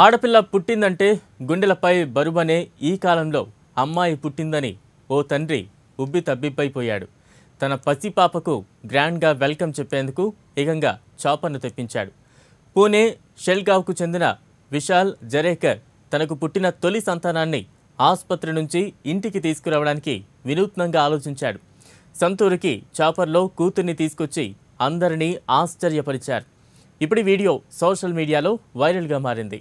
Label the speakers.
Speaker 1: ఆడపిల్ల పుట్టిందంటే గుండెలపై బరువనే ఈ కాలంలో అమ్మాయి పుట్టిందని ఓ తండ్రి ఉబ్బి తబ్బిబ్బైపోయాడు తన పసి పాపకు గ్రాండ్గా వెల్కమ్ చెప్పేందుకు ఏకంగా చాపర్ను తెప్పించాడు పూణే షెల్గావ్కు చెందిన విశాల్ జరేకర్ తనకు పుట్టిన తొలి సంతానాన్ని ఆసుపత్రి నుంచి ఇంటికి తీసుకురావడానికి వినూత్నంగా ఆలోచించాడు సంతూరుకి చాపర్లో కూతుర్ని తీసుకొచ్చి అందరినీ ఆశ్చర్యపరిచారు ఇప్పుడు వీడియో సోషల్ మీడియాలో వైరల్గా మారింది